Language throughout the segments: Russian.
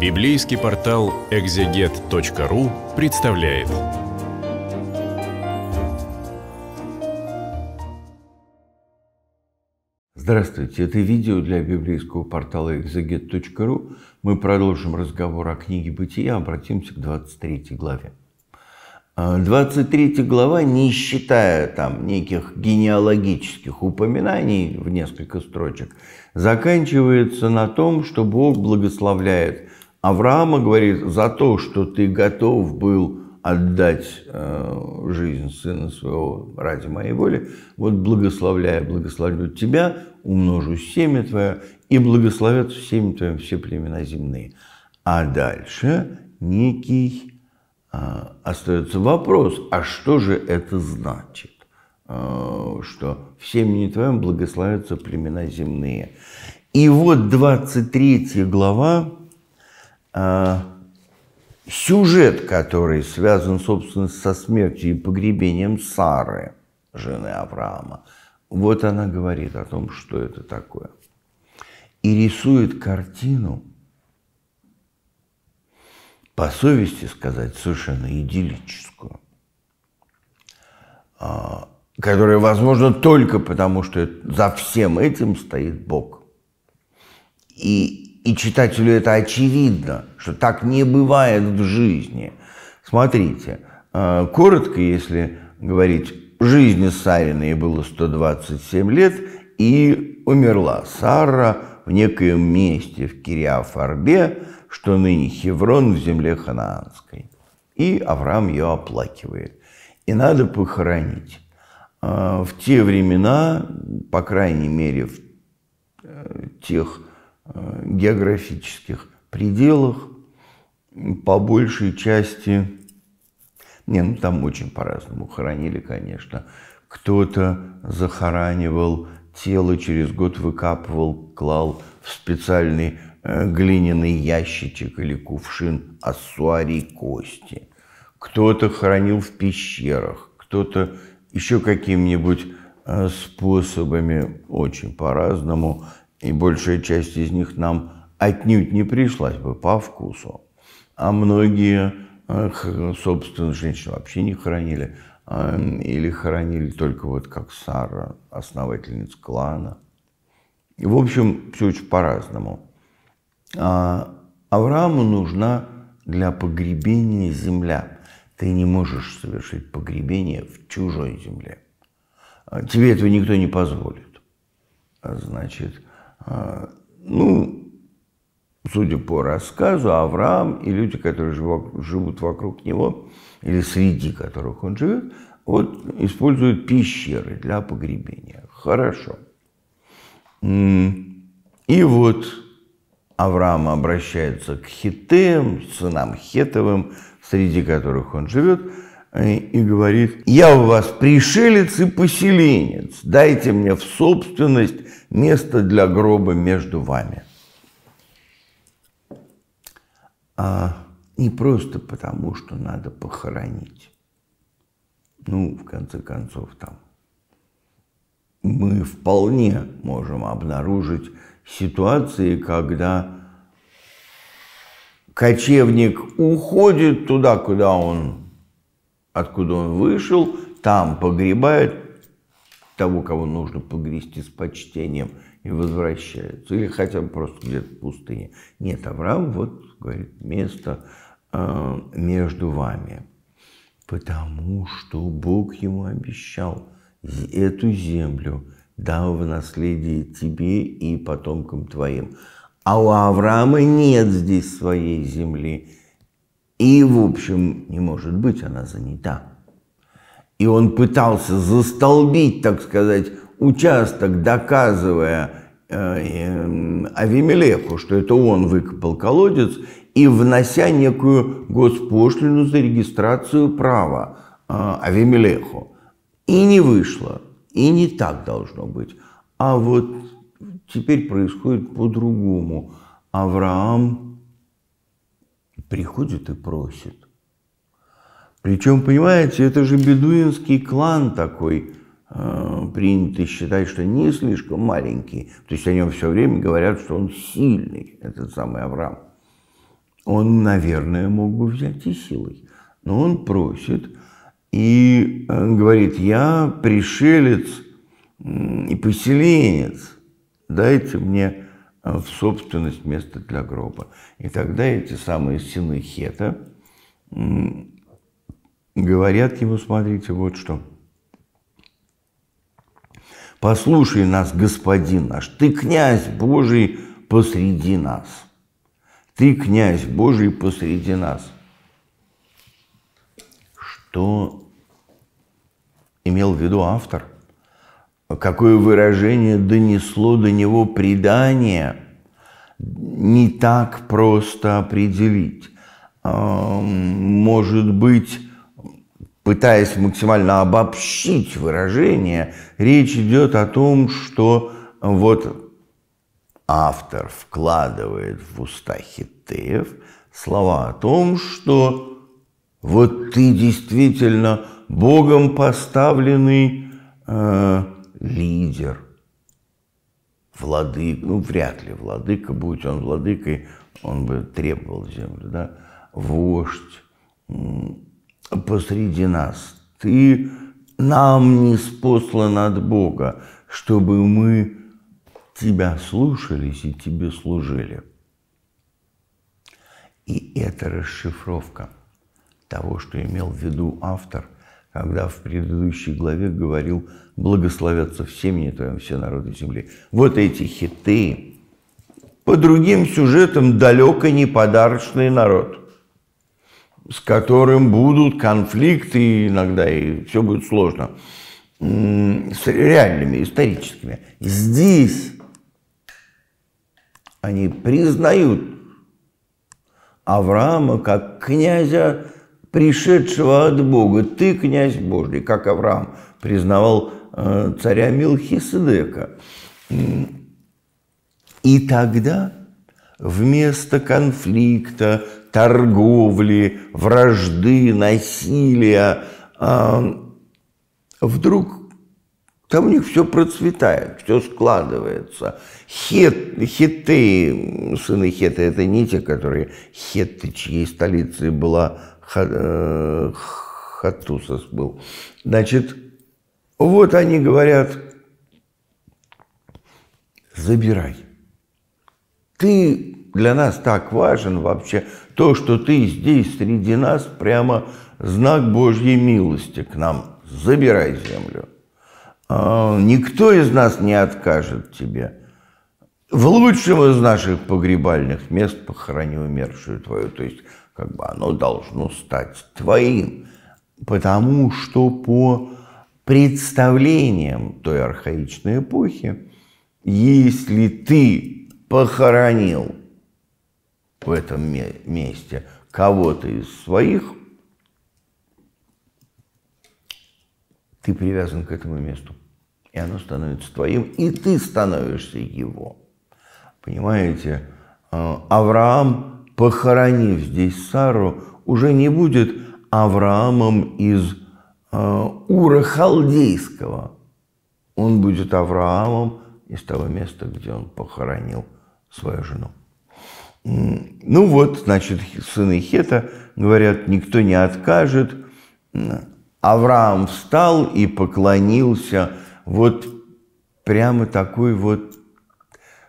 Библейский портал экзегет.ру представляет. Здравствуйте, это видео для библейского портала экзегет.ру. Мы продолжим разговор о книге Бытия, обратимся к 23 главе. 23 а, глава, не считая там неких генеалогических упоминаний в несколько строчек, заканчивается на том, что Бог благословляет Авраама говорит, за то, что ты готов был отдать э, жизнь сына своего ради моей воли, вот благословляя, благословлю тебя, умножу семя твое, и благословят семя твоем все племена земные. А дальше некий а, остается вопрос, а что же это значит? А, что в семени твоем благословятся племена земные. И вот 23 глава а, сюжет, который связан, собственно, со смертью и погребением Сары, жены Авраама, вот она говорит о том, что это такое. И рисует картину, по совести сказать, совершенно идиллическую, а, которая возможно только потому, что за всем этим стоит Бог. И и читателю это очевидно, что так не бывает в жизни. Смотрите, э, коротко, если говорить, жизни Сариной было 127 лет, и умерла Сара в некоем месте в Кириафарбе, что ныне Хеврон в земле Ханаанской. И Авраам ее оплакивает. И надо похоронить. Э, в те времена, по крайней мере, в э, тех Э, географических пределах, по большей части, не, ну там очень по-разному хоронили, конечно. Кто-то захоранивал тело, через год выкапывал, клал в специальный э, глиняный ящичек или кувшин ассуарий кости. Кто-то хоронил в пещерах, кто-то еще каким нибудь э, способами, очень по-разному и большая часть из них нам отнюдь не пришлась бы по вкусу. А многие, собственно, женщин вообще не хоронили, а, или хоронили только вот как Сара, основательница клана. в общем, все очень по-разному. А Аврааму нужна для погребения земля. Ты не можешь совершить погребение в чужой земле. А, тебе этого никто не позволит. А, значит, а, ну, судя по рассказу, Авраам и люди, которые живут вокруг него, или среди которых он живет, вот используют пещеры для погребения. Хорошо. И вот Авраам обращается к хитеям, сынам хетовым, среди которых он живет – Э, и говорит, я у вас пришелец и поселенец, дайте мне в собственность место для гроба между вами. А не просто потому, что надо похоронить. Ну, в конце концов, там мы вполне можем обнаружить ситуации, когда кочевник уходит туда, куда он откуда он вышел, там погребает того, кого нужно погрести с почтением, и возвращается. Или хотя бы просто где-то в пустыне. Нет, Авраам вот говорит, место э, между вами. Потому что Бог ему обещал эту землю, дал в наследие тебе и потомкам твоим. А у Авраама нет здесь своей земли и, в общем, не может быть, она занята. И он пытался застолбить, так сказать, участок, доказывая э, э, Авимелеху, что это он выкопал колодец, и внося некую госпошлину за регистрацию права э, Авимелеху. И не вышло, и не так должно быть. А вот теперь происходит по-другому. Авраам приходит и просит. Причем, понимаете, это же бедуинский клан такой, э, принято считать, что не слишком маленький. То есть о нем все время говорят, что он сильный, этот самый Авраам. Он, наверное, мог бы взять и силой. Но он просит и э, говорит, я пришелец и поселенец, дайте мне Э, в собственность место для гроба. И тогда эти самые сыны Хета говорят ему, смотрите, вот что. «Послушай нас, Господин наш, ты князь Божий посреди нас». Ты князь Божий посреди нас. Что имел в виду автор – какое выражение донесло до него предание, не так просто определить. А, может быть, пытаясь максимально обобщить выражение, речь идет о том, что вот автор вкладывает в уста Хиттеев слова о том, что вот ты действительно Богом поставленный э, лидер, Владык, ну, вряд ли владыка, будь он владыкой, он бы требовал землю, да, вождь посреди нас. Ты нам не спослан от Бога, чтобы мы тебя слушались и тебе служили. И это расшифровка того, что имел в виду автор, когда в предыдущей главе говорил «Благословятся в семье твоем все народы земли». Вот эти хиты по другим сюжетам далеко не подарочный народ, с которым будут конфликты иногда, и все будет сложно, с реальными, историческими. Здесь они признают Авраама как князя пришедшего от Бога, ты князь Божий, как Авраам признавал э, царя Милхиседека. И тогда вместо конфликта, торговли, вражды, насилия, а, вдруг там у них все процветает, все складывается. Хет, хеты, сыны хеты, это не те, которые хеты, чьей столицей была Э, Хатусас был. Значит, вот они говорят, забирай. Ты для нас так важен вообще. То, что ты здесь среди нас, прямо знак Божьей милости к нам. Забирай землю. А, никто из нас не откажет тебе. В лучшем из наших погребальных мест похороню умершую твою. То есть как бы оно должно стать твоим. Потому что по представлениям той архаичной эпохи, если ты похоронил в этом месте кого-то из своих, ты привязан к этому месту. И оно становится твоим, и ты становишься его. Понимаете, а, Авраам похоронив здесь Сару, уже не будет Авраамом из э, Ура Халдейского. Он будет Авраамом из того места, где он похоронил свою жену. Ну вот, значит, сыны Хета говорят, никто не откажет. Авраам встал и поклонился. Вот прямо такой вот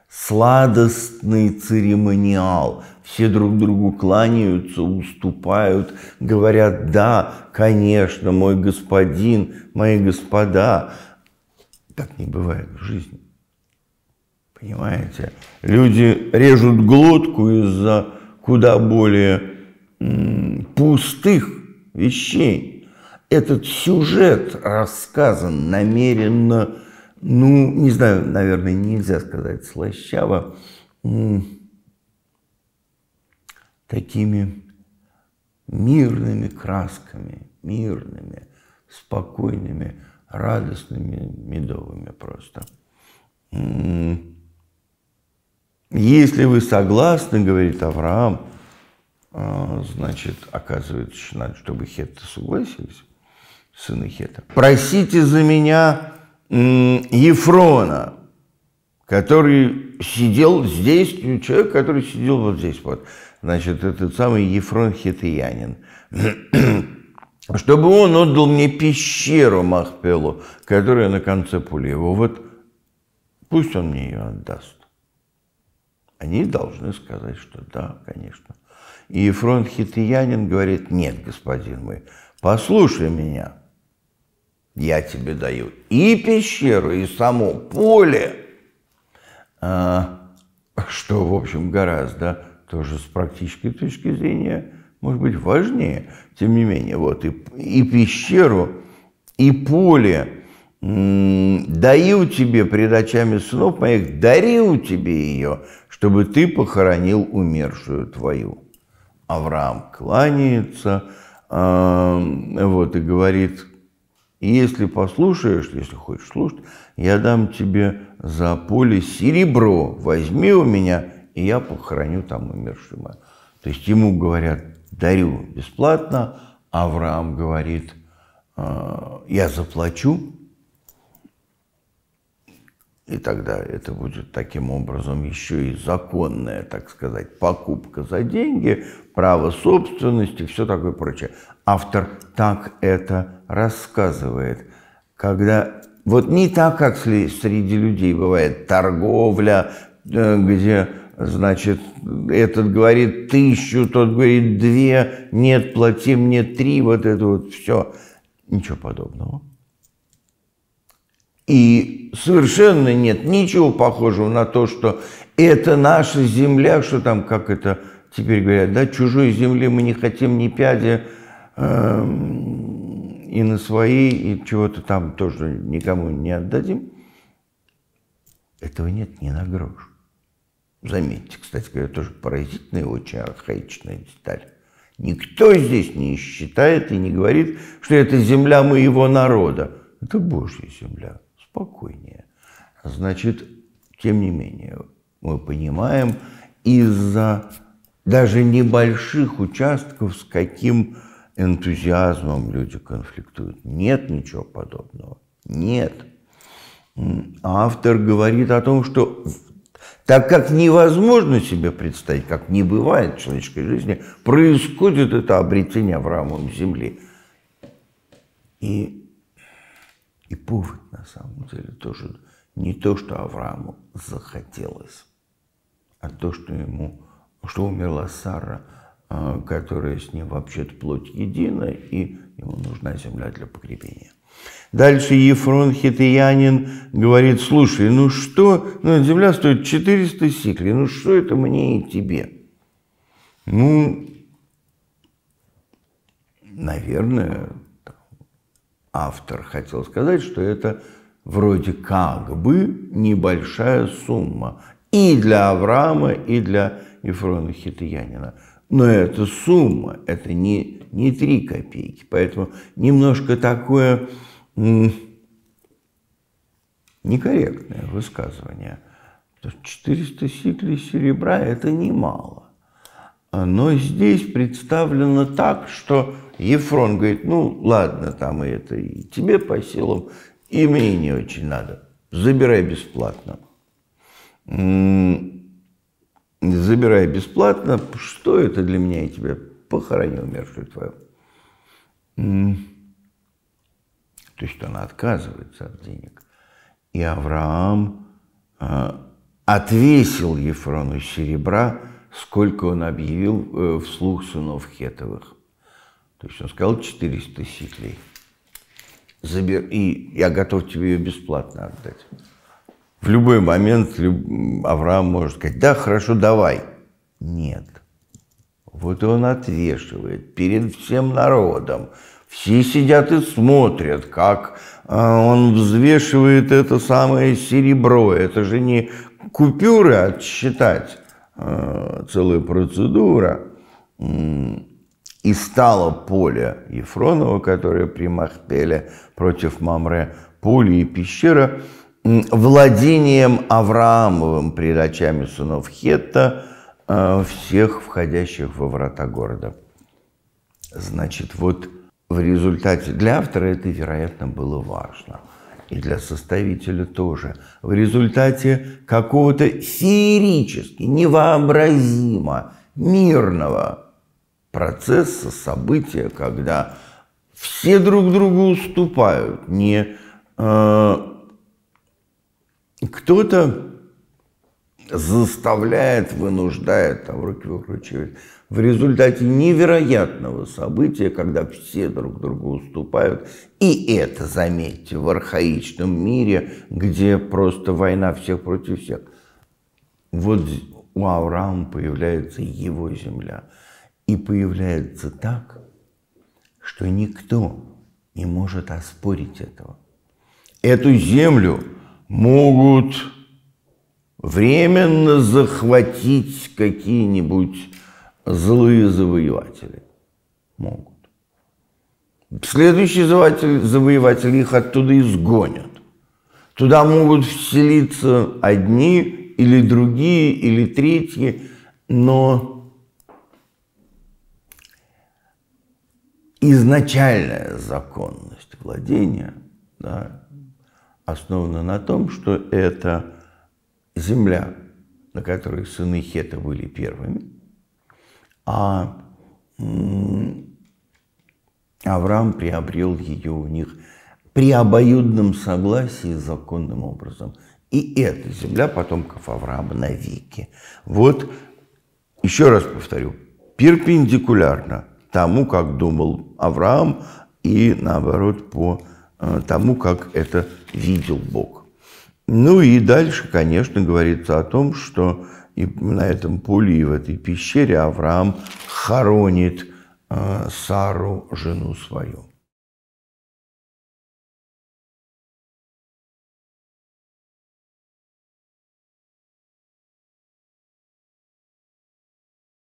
сладостный церемониал – все друг другу кланяются, уступают, говорят, да, конечно, мой господин, мои господа. Так не бывает в жизни. Понимаете? Люди режут глотку из-за куда более пустых вещей. Этот сюжет рассказан намеренно, ну, не знаю, наверное, нельзя сказать слащаво, такими мирными красками, мирными, спокойными, радостными, медовыми просто. Если вы согласны, говорит Авраам, а, значит, оказывается, что надо, чтобы хетты согласились, сыны хета. Просите за меня Ефрона, который сидел здесь, человек, который сидел вот здесь вот значит, этот самый Ефрон Хитаянин, чтобы он отдал мне пещеру Махпелу, которая на конце Пулева. Вот пусть он мне ее отдаст. Они должны сказать, что да, конечно. И Ефрон Хитаянин говорит, нет, господин мой, послушай меня, я тебе даю и пещеру, и само поле, а, что, в общем, гораздо тоже с практической точки зрения может быть важнее. Тем не менее, вот и, и пещеру, и поле даю тебе пред очами снов моих, дарил тебе ее, чтобы ты похоронил умершую твою. Авраам кланяется вот, и говорит, если послушаешь, если хочешь слушать, я дам тебе за поле серебро, возьми у меня и я похороню там умершего. То есть ему говорят, дарю бесплатно, Авраам говорит, «А, я заплачу, и тогда это будет таким образом еще и законная, так сказать, покупка за деньги, право собственности, все такое прочее. Автор так это рассказывает, когда вот не так, как среди людей бывает торговля, э, где Значит, этот говорит тысячу, тот говорит две, нет, плати мне три, вот это вот все. Ничего подобного. И совершенно нет ничего похожего на то, что это наша земля, что там, как это теперь говорят, да, чужой земли мы не хотим ни пяди, э, и на свои и чего-то там тоже никому не отдадим. Этого нет ни на грош. Заметьте, кстати говоря, тоже поразительная и очень архаичная деталь. Никто здесь не считает и не говорит, что это земля моего народа. Это Божья земля. Спокойнее. Значит, тем не менее, мы понимаем, из-за даже небольших участков, с каким энтузиазмом люди конфликтуют. Нет ничего подобного. Нет. Автор говорит о том, что так как невозможно себе представить, как не бывает в человеческой жизни, происходит это обретение Авраамом земли. И, и повод, на самом деле, тоже не то, что Аврааму захотелось, а то, что ему, что умерла Сара – а, которая с ним вообще-то плоть едина, и ему нужна земля для погребения. Дальше Ефрон Хитаянин говорит, слушай, ну что, ну, земля стоит 400 сиклей, ну что это мне и тебе? Ну, наверное, автор хотел сказать, что это вроде как бы небольшая сумма и для Авраама, и для Ефрона Хитаянина – но это сумма, это не, не 3 копейки. Поэтому немножко такое некорректное высказывание. 400 сиклей серебра – это немало. Но здесь представлено так, что Ефрон говорит, ну ладно, там и это и тебе по силам, и мне не очень надо. Забирай бесплатно забирай бесплатно, что это для меня, и тебя похоронил мертвую твою. То есть она отказывается от денег. И Авраам а, отвесил Ефрону серебра, сколько он объявил э, вслух сынов Хетовых. То есть он сказал 400 сиклей. Забер... И я готов тебе ее бесплатно отдать. В любой момент Авраам может сказать, да, хорошо, давай. Нет. Вот он отвешивает перед всем народом. Все сидят и смотрят, как а, он взвешивает это самое серебро. Это же не купюры отсчитать, а а, целая процедура. И стало поле Ефронова, которое при Махпеле против Мамре, поле и пещера – владением Авраамовым при очами сынов Хетта э, всех входящих во врата города. Значит, вот в результате для автора это, вероятно, было важно. И для составителя тоже. В результате какого-то феерически, невообразимо мирного процесса, события, когда все друг другу уступают, не э, кто-то заставляет, вынуждает, там руки выкручивает. В результате невероятного события, когда все друг другу уступают, и это, заметьте, в архаичном мире, где просто война всех против всех, вот у Авраама появляется его земля. И появляется так, что никто не может оспорить этого. Эту землю – могут временно захватить какие-нибудь злые завоеватели. Могут. Следующие завоеватели, завоеватели их оттуда изгонят. Туда могут вселиться одни или другие, или третьи, но изначальная законность владения да, основана на том, что это земля, на которой сыны Хета были первыми, а Авраам приобрел ее у них при обоюдном согласии законным образом. И эта земля потомков Авраама навеки. Вот, еще раз повторю, перпендикулярно тому, как думал Авраам, и наоборот по Э, тому, как это видел Бог. Ну и дальше, конечно, говорится о том, что и на этом поле, и в этой пещере Авраам хоронит э, Сару, жену свою.